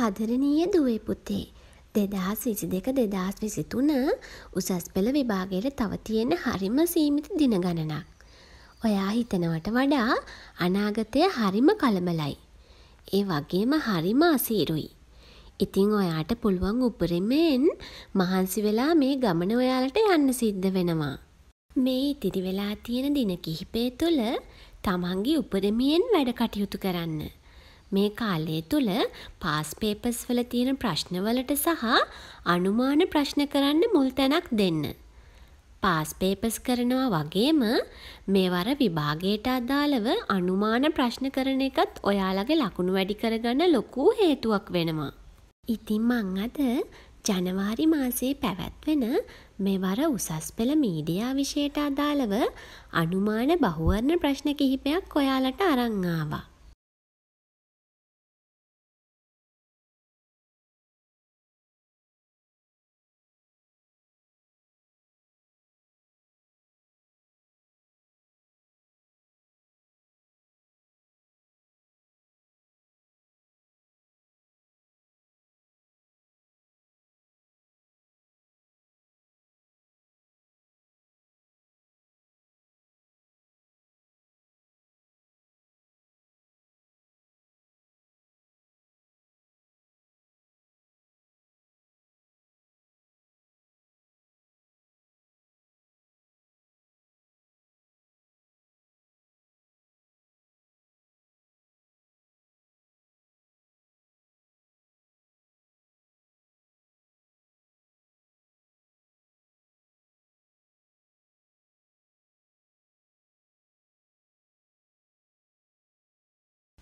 ආදරණීය දුවේ පුතේ. දෙදහස් විසි දෙක දෙදහස් විසි තුන උසස් පෙළ විභාගයට තව තියෙන හරිම සීමිත දින ගණනක්. ඔයා හිතනවට වඩා අනාගතය හරිම කළමලයි. ඒ වගේම හරිම අසීරුයි. ඉතිං ඔයාට පුළුවන් උපරිමයෙන් මහන්සි වෙලා මේ ගමන ඔයාලට යන්න සිද්ධ වෙනවා. මේ ඉතිරි වෙලා තියෙන දින කිහිපේ තුළ තමන්ගේ උපරමියෙන් වැඩ කටයුතු කරන්න. මේ කාලය තුළ පාස් පේපස් වල තියෙන ප්‍රශ්නවලට සහ අනුමාන ප්‍රශ්න කරන්න මුල් තැනක් දෙන්න. පාස් පේපස් කරනවා වගේම මේ වර විභාගයට අදාළව අනුමාන ප්‍රශ්න කරන එකත් ඔයාලගේ ලකුණු වැඩි කරගන්න ලොකු හේතුවක් වෙනවා. ඉතින් මං අද ජනවාරි මාසේ පැවැත්වෙන මෙවර උසස් පෙළ මීඩියා විෂයට අදාළව අනුමාන බහුවරණ ප්‍රශ්න කිහිපයක් ඔයාලට අරංආවා.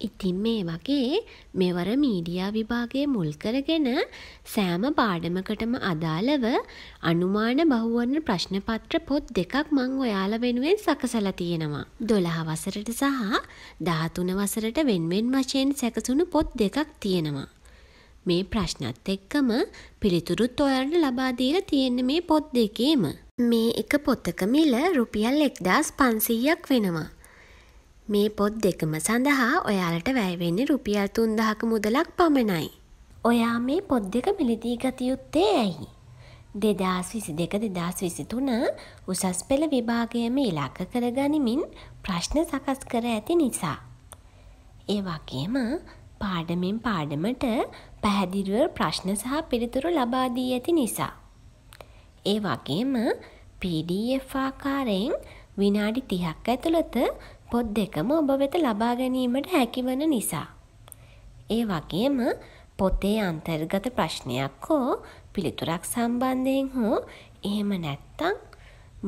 ඉතින් මේ වගේ මෙවර මීඩියා විභාගය මුල් කරගෙන සෑම පාඩමකටම අදාළව අනුමාන බහුවන ප්‍රශ්නපත්‍ර පොත් දෙකක් මං ඔයාල වෙනුවෙන් සකසලා තියෙනවා. දොළහ වසරට සහ දාතුන වසරට වෙන්වෙන් වශයෙන් සැකසුණු පොත් දෙකක් තියෙනවා. මේ ප්‍රශ්නත් එක්කම පිළිතුරුත් ඔයාලට ලබා දීලා තියෙන මේ පොත් දෙකේම මේ එක පොතක මිල රුපියල් 1500ක් වෙනවා. මේ පොත් දෙකම සඳහා ඔයාලට වැෑවෙන්නේ රුපියල් තුන්දහක මුදලක් පමණයි. ඔයා මේ පොත් දෙක මිලදී ගතයුත්තේ ඇයි. දෙදස් විසි දෙක දෙදස් විසිතුන උසස් පෙළ විභාගයම ඉලක්ක කරගනිමින් ප්‍රශ්න සකස් කර ඇති නිසා. ඒ වගේම පාඩමින් පාඩමට පැහැදිරුව ප්‍රශ්න සහ පිළිතුරු ලබාදී ඇති නිසා. ඒ වගේම PDF ආකාරයෙන් විනාඩි තිහක් ඇතුළත පොත් දෙකම ඔබ වෙත ලබා ගැනීමට හැකිවන නිසා. ඒ වගේම පොතේ අන්තර්ගත ප්‍රශ්නයක් හෝ පිළිතුරක් සම්බන්ධයෙන් හෝ එහෙම නැත්තං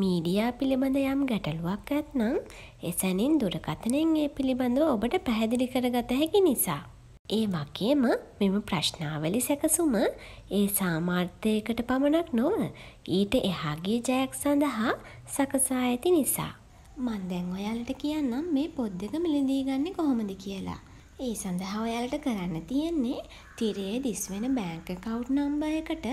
මීඩියා පිළිබඳ යම් ගැටලුවක් ඇත්නම් එසැනින් දුරකතනෙන් ඒ පිළිබඳව ඔබට පැහැදිලි කරගත හැකි නිසා. ඒ වගේම මෙම ප්‍රශ්නාවලි සැකසුම ඒ සාමාර්ථයකට පමණක් නොව ඊට එහාගේ ජයක් සඳහා සකසා ඇති නිසා. මං දැන් ඔයාලට කියන්නම් මේ පොත් දෙක මිලදී ගන්න කොහොමද කියලා. ඒ සඳහා ඔයාලට කරන්න තියෙන්නේ තිරේ දිස්වෙන බෑංක කවුට් නම්බ එකට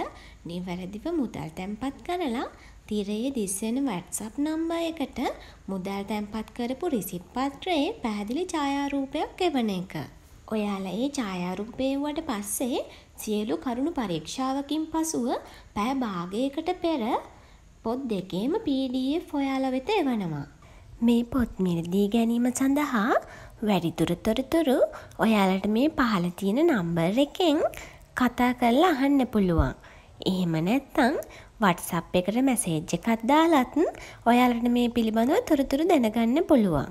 නිවැරදිව මුදල් තැන්පත් කරලා තිරයේ දිස්වෙන WhatsApp නම්බ එකට මුදල් තැන්පත් කරපු රිසිට් පත්‍රයේ පැහැදිලි ඡායාරූපයක් එවන එක. ඔයාලා ඒ ඡායාරූපය වුවට පස්සේ සියලු කරුණු පරීක්ෂාවකින් පසුව පැය භාගයකට පෙර පොත් දෙකේම PDF ඔයාලා වෙත එවනවා. මේ පොත් මිලදී ගැනීම සඳහා වැඩිදුර තොරතුරු ඔයාලට මේ පහල තියෙන නම්බර් එකෙන් කතා කරලා අහන්න පුළුවන්. එහෙම නැත්තං වට්සප් එකට මැසේජ් එකත් දාලත් ඔයාලට මේ පිළිබඳව තොරතුරු දැනගන්න පුළුවන්.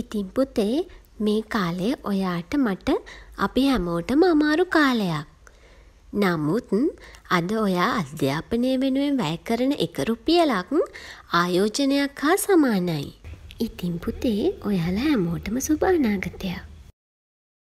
ඉතින් පුතේ මේ කාලය ඔයාට මට අපි හැමෝටම අමාරු කාලයක්. නමුත් අද ඔයා අධ්‍යාපනය වෙනුවෙන් වැය කරන එක රුපියලක් ආයෝජනයක් හා සමානයි. ඉතින් පුතේ ඔයාලා හැමෝටම සුභානාගතයක්